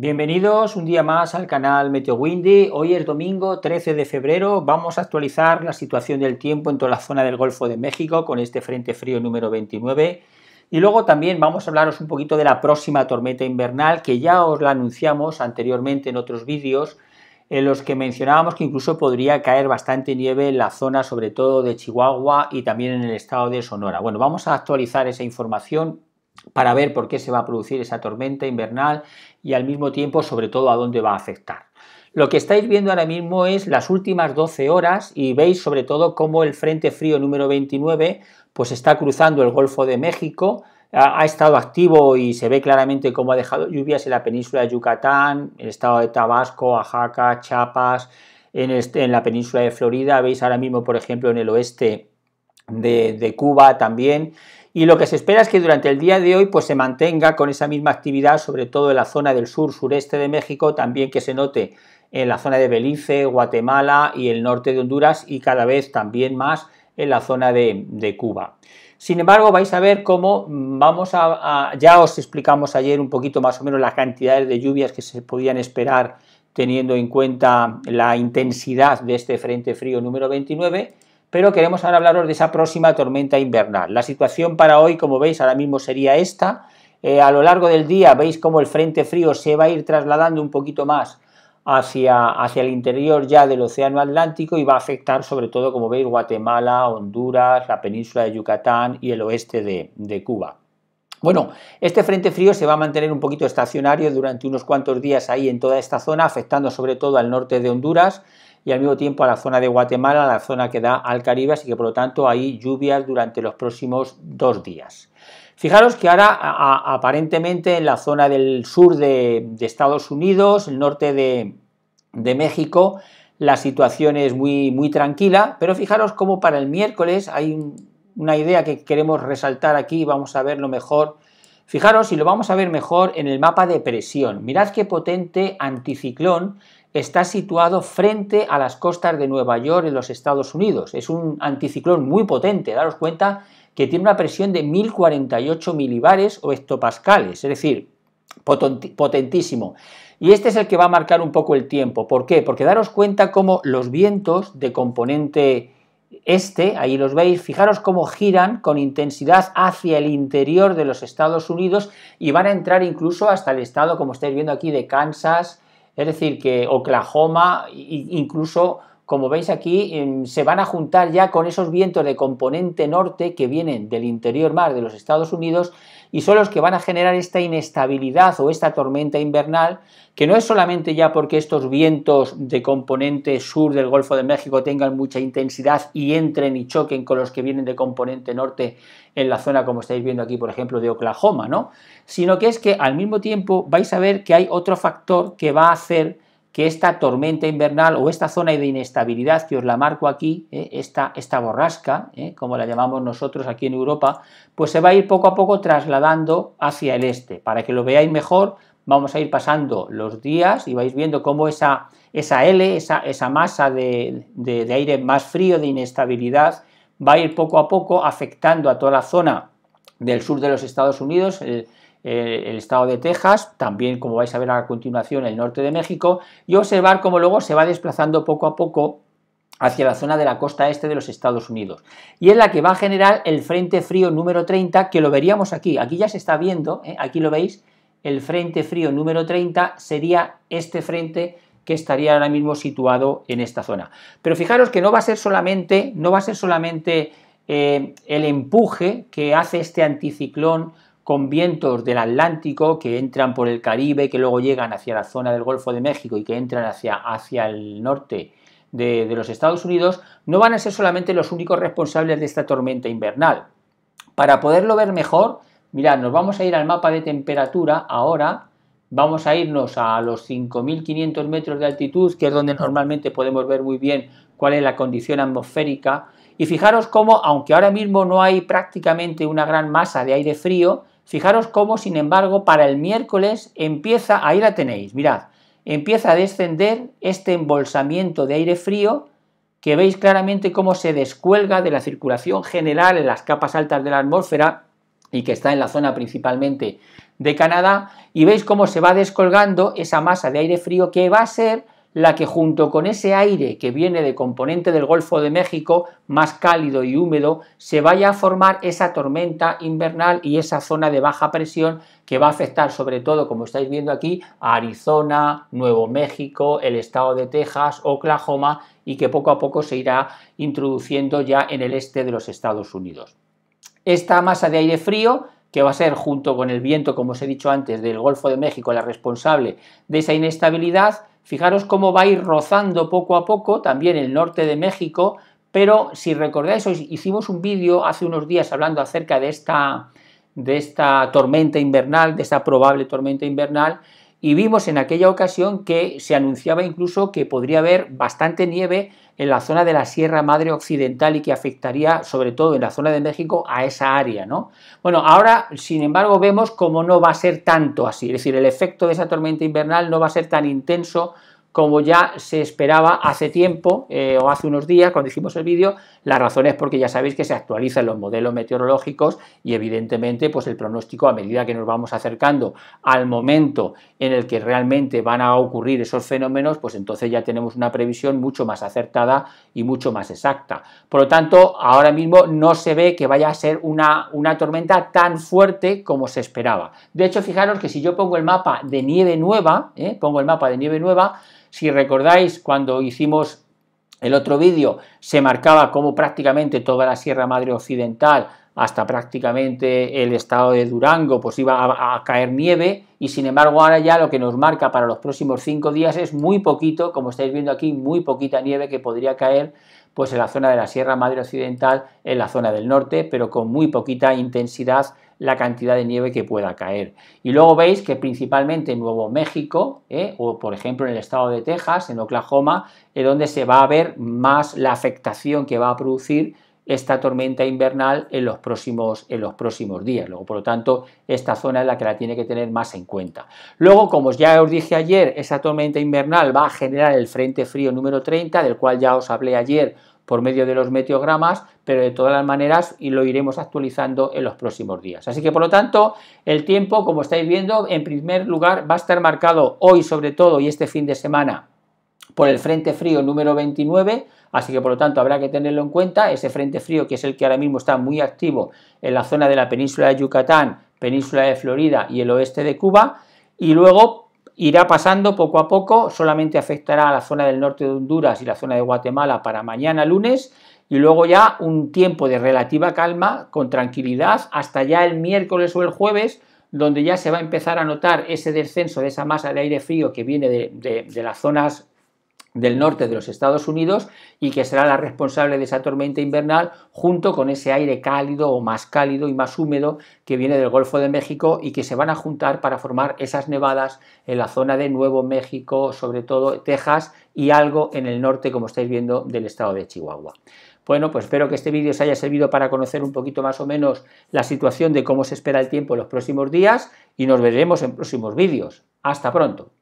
Bienvenidos un día más al canal Meteo Windy. Hoy es domingo 13 de febrero. Vamos a actualizar la situación del tiempo en toda la zona del Golfo de México con este frente frío número 29. Y luego también vamos a hablaros un poquito de la próxima tormenta invernal que ya os la anunciamos anteriormente en otros vídeos en los que mencionábamos que incluso podría caer bastante nieve en la zona sobre todo de Chihuahua y también en el estado de Sonora. Bueno, vamos a actualizar esa información para ver por qué se va a producir esa tormenta invernal y al mismo tiempo, sobre todo, a dónde va a afectar. Lo que estáis viendo ahora mismo es las últimas 12 horas y veis sobre todo cómo el Frente Frío número 29 pues está cruzando el Golfo de México, ha, estado activo y se ve claramente cómo ha dejado lluvias en la península de Yucatán, el estado de Tabasco, Oaxaca, Chiapas, en, la península de Florida, veis ahora mismo por ejemplo en el oeste de Cuba también, y lo que se espera es que durante el día de hoy pues se mantenga con esa misma actividad, sobre todo en la zona del sur sureste de México, también que se note en la zona de Belice, Guatemala y el norte de Honduras y cada vez también más en la zona de, Cuba. Sin embargo, vais a ver cómo mm, vamos a, a, ya os explicamos ayer un poquito más o menos las cantidades de lluvias que se podían esperar teniendo en cuenta la intensidad de este frente frío número 29 pero queremos ahora hablaros de esa próxima tormenta invernal. La situación para hoy, como veis, ahora mismo sería esta. Eh, a lo largo del día veis cómo el frente frío se va a ir trasladando un poquito más hacia, hacia el interior ya del Océano Atlántico y va a afectar sobre todo, como veis, Guatemala, Honduras, la península de Yucatán y el oeste de Cuba. Bueno, este frente frío se va a mantener un poquito estacionario durante unos cuantos días ahí en toda esta zona, afectando sobre todo al norte de Honduras, y al mismo tiempo a la zona de Guatemala, a la zona que da al Caribe, así que por lo tanto hay lluvias durante los próximos dos días. Fijaros que ahora aparentemente en la zona del sur de, Estados Unidos, el norte de, México, la situación es muy, muy tranquila, pero fijaros cómo para el miércoles hay una idea que queremos resaltar aquí, vamos a verlo mejor Fijaros, y lo vamos a ver mejor en el mapa de presión. Mirad qué potente anticiclón está situado frente a las costas de Nueva York en los Estados Unidos. Es un anticiclón muy potente, daros cuenta que tiene una presión de 1048 milibares o hectopascales, es decir, potentísimo. Y este es el que va a marcar un poco el tiempo. ¿Por qué? Porque daros cuenta cómo los vientos de componente este, ahí los veis, fijaros cómo giran con intensidad hacia el interior de los Estados Unidos y van a entrar incluso hasta el estado, como estáis viendo aquí, de Kansas, es decir, que Oklahoma, incluso como veis aquí, em, se van a juntar ya con esos vientos de componente norte que vienen del interior mar de los Estados Unidos y son los que van a generar esta inestabilidad o esta tormenta invernal, que no es solamente ya porque estos vientos de componente sur del Golfo de México tengan mucha intensidad y entren y choquen con los que vienen de componente norte en la zona, como estáis viendo aquí, por ejemplo, de Oklahoma, ¿no? Sino que es que al mismo tiempo vais a ver que hay otro factor que va a hacer que esta tormenta invernal o esta zona de inestabilidad que os la marco aquí, eh, esta, esta, borrasca, eh, como la llamamos nosotros aquí en Europa, pues se va a ir poco a poco trasladando hacia el este. Para que lo veáis mejor, vamos a ir pasando los días y vais viendo cómo esa, esa L, esa, masa de, de aire más frío, de inestabilidad, va a ir poco a poco afectando a toda la zona del sur de los Estados Unidos, eh, el estado de Texas, también como vais a ver a continuación el norte de México, y observar cómo luego se va desplazando poco a poco hacia la zona de la costa este de los Estados Unidos. Y es la que va a generar el Frente Frío número 30, que lo veríamos aquí. Aquí ya se está viendo, ¿eh? aquí lo veis, el Frente Frío número 30 sería este frente que estaría ahora mismo situado en esta zona. Pero fijaros que no va a ser solamente, no va a ser solamente eh, el empuje que hace este anticiclón con vientos del Atlántico que entran por el Caribe, que luego llegan hacia la zona del Golfo de México y que entran hacia, hacia el norte de, de los Estados Unidos, no van a ser solamente los únicos responsables de esta tormenta invernal. Para poderlo ver mejor, mirad, nos vamos a ir al mapa de temperatura ahora, vamos a irnos a los 5.500 metros de altitud, que es donde normalmente podemos ver muy bien cuál es la condición atmosférica. Y fijaros cómo, aunque ahora mismo no hay prácticamente una gran masa de aire frío, Fijaros cómo, sin embargo, para el miércoles empieza, ahí la tenéis, mirad, empieza a descender este embolsamiento de aire frío que veis claramente cómo se descuelga de la circulación general en las capas altas de la atmósfera y que está en la zona principalmente de Canadá, y veis cómo se va descolgando esa masa de aire frío que va a ser la que junto con ese aire que viene de componente del Golfo de México, más cálido y húmedo, se vaya a formar esa tormenta invernal y esa zona de baja presión que va a afectar sobre todo, como estáis viendo aquí, a Arizona, Nuevo México, el estado de Texas, Oklahoma y que poco a poco se irá introduciendo ya en el este de los Estados Unidos. Esta masa de aire frío que va a ser junto con el viento, como os he dicho antes, del Golfo de México la responsable de esa inestabilidad, Fijaros cómo va a ir rozando poco a poco también el norte de México, pero si recordáis, hicimos un vídeo hace unos días hablando acerca de esta, de esta tormenta invernal, de esta probable tormenta invernal, y vimos en aquella ocasión que se anunciaba incluso que podría haber bastante nieve en la zona de la Sierra Madre Occidental y que afectaría sobre todo en la zona de México a esa área, ¿no? Bueno, ahora, sin embargo, vemos como no va a ser tanto así, es decir, el efecto de esa tormenta invernal no va a ser tan intenso como ya se esperaba hace tiempo eh, o hace unos días cuando hicimos el vídeo, la razón es porque ya sabéis que se actualizan los modelos meteorológicos y evidentemente pues el pronóstico a medida que nos vamos acercando al momento en el que realmente van a ocurrir esos fenómenos, pues entonces ya tenemos una previsión mucho más acertada y mucho más exacta. Por lo tanto, ahora mismo no se ve que vaya a ser una, una tormenta tan fuerte como se esperaba. De hecho, fijaros que si yo pongo el mapa de nieve nueva, ¿eh? pongo el mapa de nieve nueva, si recordáis, cuando hicimos el otro vídeo, se marcaba como prácticamente toda la Sierra Madre Occidental hasta prácticamente el estado de Durango, pues iba a, caer nieve y sin embargo ahora ya lo que nos marca para los próximos cinco días es muy poquito, como estáis viendo aquí, muy poquita nieve que podría caer pues en la zona de la Sierra Madre Occidental, en la zona del norte, pero con muy poquita intensidad la cantidad de nieve que pueda caer. Y luego veis que principalmente en Nuevo México, ¿eh? o por ejemplo en el estado de Texas, en Oklahoma, es donde se va a ver más la afectación que va a producir esta tormenta invernal en los próximos, en los próximos días. Luego, por lo tanto, esta zona es la que la tiene que tener más en cuenta. Luego, como ya os dije ayer, esa tormenta invernal va a generar el frente frío número 30, del cual ya os hablé ayer por medio de los meteogramas, pero de todas las maneras y lo iremos actualizando en los próximos días. Así que por lo tanto, el tiempo, como estáis viendo, en primer lugar va a estar marcado hoy sobre todo y este fin de semana por el frente frío número 29, Así que por lo tanto habrá que tenerlo en cuenta. Ese frente frío, que es el que ahora mismo está muy activo en la zona de la península de Yucatán, península de Florida y el oeste de Cuba. Y luego irá pasando poco a poco, solamente afectará a la zona del norte de Honduras y la zona de Guatemala para mañana lunes y luego ya un tiempo de relativa calma, con tranquilidad, hasta ya el miércoles o el jueves, donde ya se va a empezar a notar ese descenso de esa masa de aire frío que viene de, las zonas del norte de los Estados Unidos y que será la responsable de esa tormenta invernal junto con ese aire cálido o más cálido y más húmedo que viene del Golfo de México y que se van a juntar para formar esas nevadas en la zona de Nuevo México, sobre todo Texas y algo en el norte, como estáis viendo, del estado de Chihuahua. Bueno, pues espero que este vídeo os haya servido para conocer un poquito más o menos la situación de cómo se espera el tiempo en los próximos días y nos veremos en próximos vídeos. Hasta pronto.